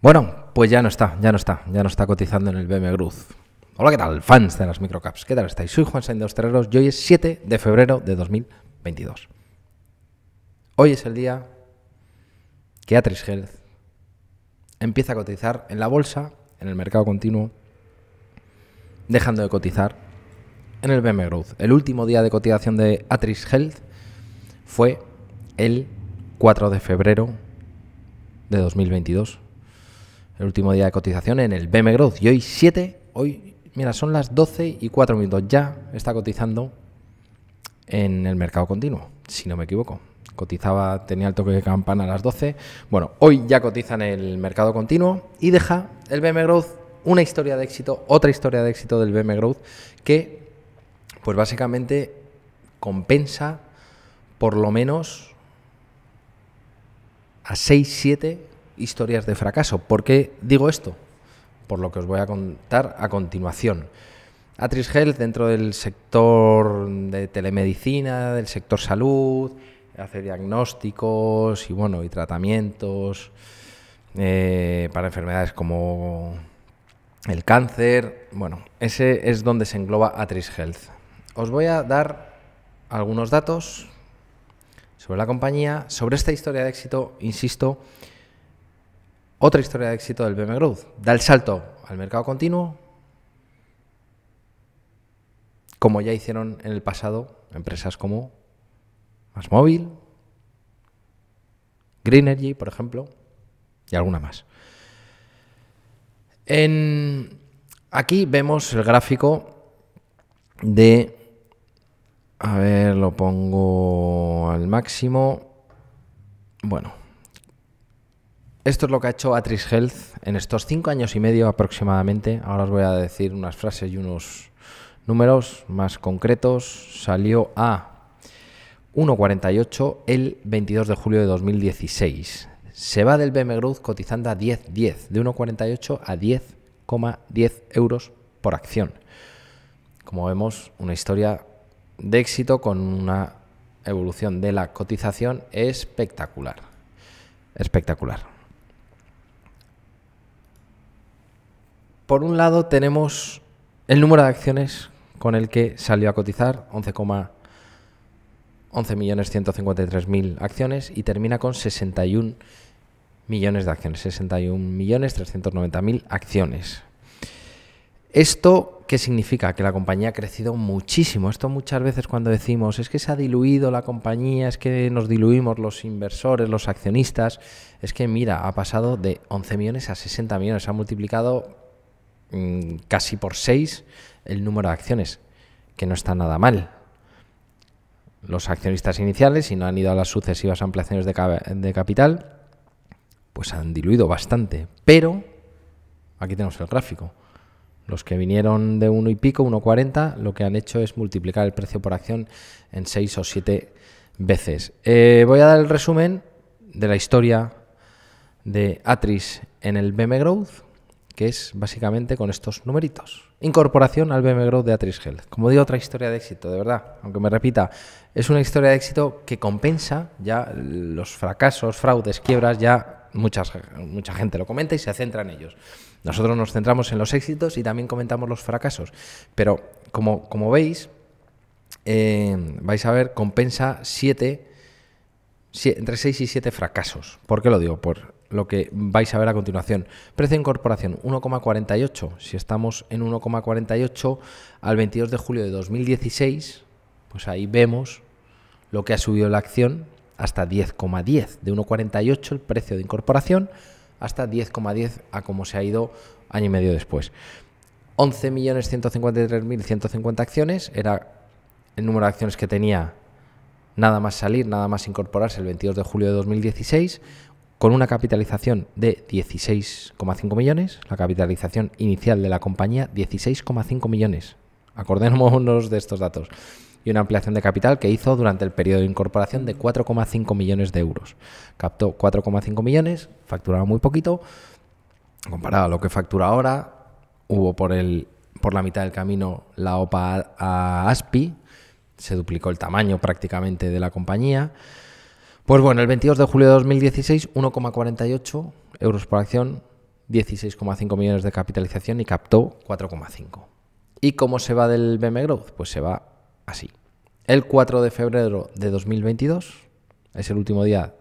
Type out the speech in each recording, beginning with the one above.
Bueno, pues ya no está, ya no está, ya no está cotizando en el BM Cruz. Hola, ¿qué tal? Fans de las microcaps, ¿qué tal estáis? Soy Juan Sainz de Terreros y hoy es 7 de febrero de 2022. Hoy es el día que Atris Health empieza a cotizar en la bolsa, en el mercado continuo, dejando de cotizar en el BM Growth. El último día de cotización de Atris Health fue el 4 de febrero de 2022 el último día de cotización en el BM Growth. Y hoy 7, hoy, mira, son las 12 y 4 minutos. Ya está cotizando en el mercado continuo, si no me equivoco. Cotizaba, tenía el toque de campana a las 12. Bueno, hoy ya cotiza en el mercado continuo y deja el BM Growth una historia de éxito, otra historia de éxito del BM Growth que, pues básicamente, compensa por lo menos a 6, 7 historias de fracaso. ¿Por qué digo esto? Por lo que os voy a contar a continuación. Atris Health, dentro del sector de telemedicina, del sector salud, hace diagnósticos y bueno, y tratamientos eh, para enfermedades como el cáncer. Bueno, ese es donde se engloba Atris Health. Os voy a dar algunos datos sobre la compañía, sobre esta historia de éxito, insisto, otra historia de éxito del BM Growth. Da el salto al mercado continuo, como ya hicieron en el pasado empresas como Más Móvil, Greenergy, por ejemplo, y alguna más. En, aquí vemos el gráfico de... A ver, lo pongo al máximo. Bueno, esto es lo que ha hecho Atris Health en estos cinco años y medio aproximadamente. Ahora os voy a decir unas frases y unos números más concretos. Salió a 1,48 el 22 de julio de 2016. Se va del BM cotizando a 10,10, de 1,48 a 10,10 euros por acción. Como vemos, una historia de éxito con una evolución de la cotización espectacular. Espectacular. Por un lado tenemos el número de acciones con el que salió a cotizar, 11.153.000 acciones y termina con 61 millones de acciones, 61.390.000 acciones. ¿Esto qué significa? Que la compañía ha crecido muchísimo. Esto muchas veces cuando decimos es que se ha diluido la compañía, es que nos diluimos los inversores, los accionistas, es que mira, ha pasado de 11 millones a 60 millones, ha multiplicado Mm, casi por seis el número de acciones, que no está nada mal. Los accionistas iniciales, si no han ido a las sucesivas ampliaciones de, capital, pues han diluido bastante. Pero, aquí tenemos el gráfico. Los que vinieron de uno y pico, 1,40, lo que han hecho es multiplicar el precio por acción en seis o siete veces. Eh, voy a dar el resumen de la historia de Atris en el BM Growth que es básicamente con estos numeritos. Incorporación al BM Growth de Atris Health. Como digo, otra historia de éxito, de verdad, aunque me repita, es una historia de éxito que compensa ya los fracasos, fraudes, quiebras, ya mucha gente lo comenta y se centra en ellos. Nosotros nos centramos en los éxitos y también comentamos los fracasos, pero como, como veis, eh, vais a ver, compensa siete, entre 6 y 7 fracasos. ¿Por qué lo digo? Por lo que vais a ver a continuación. Precio de incorporación 1,48. Si estamos en 1,48 al 22 de julio de 2016, pues ahí vemos lo que ha subido la acción hasta 10,10. De 1,48 el precio de incorporación hasta 10,10 a como se ha ido año y medio después. 11.153.150 acciones era el número de acciones que tenía nada más salir, nada más incorporarse el 22 de julio de 2016, con una capitalización de 16,5 millones, la capitalización inicial de la compañía 16,5 millones. Acordémonos de estos datos. Y una ampliación de capital que hizo durante el periodo de incorporación de 4,5 millones de euros. Captó 4,5 millones, facturaba muy poquito. Comparado a lo que factura ahora, hubo por, el, por la mitad del camino la OPA a ASPI, se duplicó el tamaño prácticamente de la compañía. Pues bueno, el 22 de julio de 2016, 1,48 euros por acción, 16,5 millones de capitalización y captó 4,5. ¿Y cómo se va del BM Growth? Pues se va así. El 4 de febrero de 2022 es el último día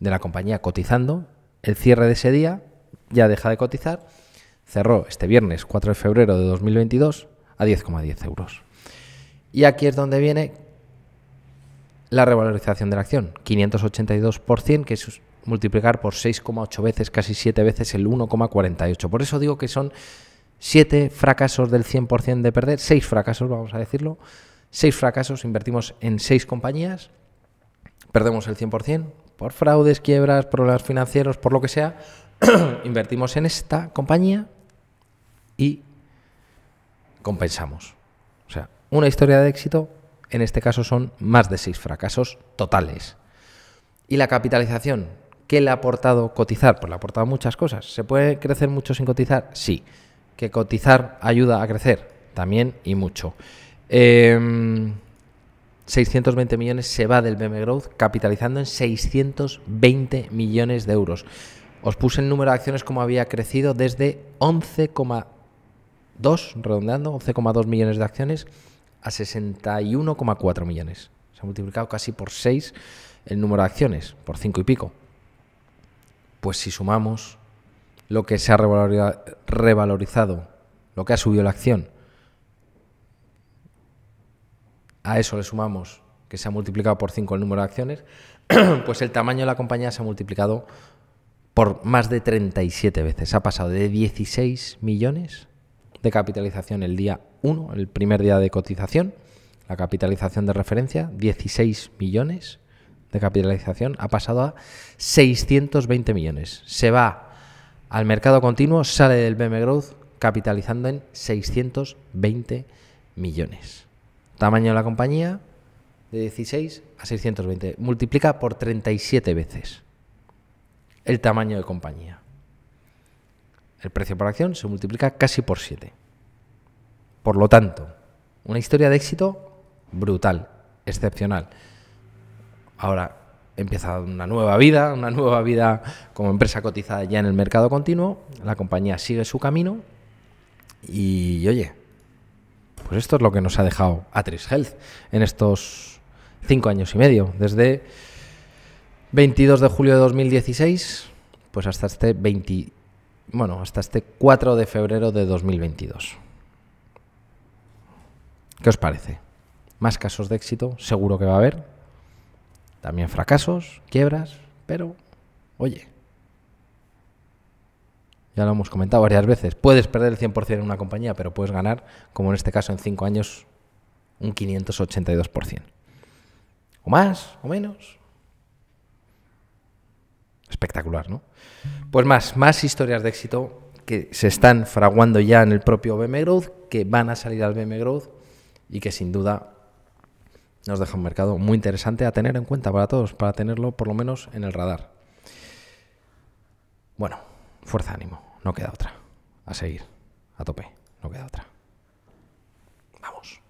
de la compañía cotizando. El cierre de ese día ya deja de cotizar. Cerró este viernes 4 de febrero de 2022 a 10,10 euros. Y aquí es donde viene la revalorización de la acción, 582%, que es multiplicar por 6,8 veces, casi 7 veces el 1,48. Por eso digo que son 7 fracasos del 100% de perder, 6 fracasos, vamos a decirlo, 6 fracasos, invertimos en 6 compañías, perdemos el 100%, por fraudes, quiebras, problemas financieros, por lo que sea, invertimos en esta compañía y compensamos. O sea, una historia de éxito en este caso son más de seis fracasos totales. ¿Y la capitalización? ¿Qué le ha aportado cotizar? Pues le ha aportado muchas cosas. ¿Se puede crecer mucho sin cotizar? Sí. ¿Que cotizar ayuda a crecer? También y mucho. 620 em, millones se va del BM Growth capitalizando en 620 millones de euros. Os puse el número de acciones como había crecido desde 11,2, redondeando, 11,2 millones de acciones a 61,4 millones. Se ha multiplicado casi por 6 el número de acciones, por 5 y pico. Pues si sumamos lo que se ha revalorizado, lo que ha subido la acción, a eso le sumamos que se ha multiplicado por 5 el número de acciones, pues el tamaño de la compañía se ha multiplicado por más de 37 veces. Ha pasado de 16 millones de capitalización el día uno, el primer día de cotización. La capitalización de referencia, 16 millones de capitalización, ha pasado a 620 millones. Se va al mercado continuo, sale del BM Growth capitalizando en 620 millones. Tamaño de la compañía, de 16 a 620. Multiplica por 37 veces el tamaño de compañía. El precio por acción se multiplica casi por 7. Por lo tanto, una historia de éxito brutal, excepcional. Ahora empieza una nueva vida, una nueva vida como empresa cotizada ya en el mercado continuo, la compañía sigue su camino y oye, pues esto es lo que nos ha dejado Atris Health en estos cinco años y medio, desde 22 de julio de 2016 pues hasta este 20, bueno, hasta este 4 de febrero de 2022. ¿Qué os parece? Más casos de éxito, seguro que va a haber. También fracasos, quiebras, pero, oye, ya lo hemos comentado varias veces, puedes perder el 100% en una compañía, pero puedes ganar, como en este caso en 5 años, un 582%. O más, o menos. Espectacular, ¿no? Pues más, más historias de éxito que se están fraguando ya en el propio BM Growth, que van a salir al BM Growth y que sin duda nos deja un mercado muy interesante a tener en cuenta para todos, para tenerlo por lo menos en el radar. Bueno, fuerza, ánimo, no queda otra. A seguir, a tope, no queda otra. Vamos.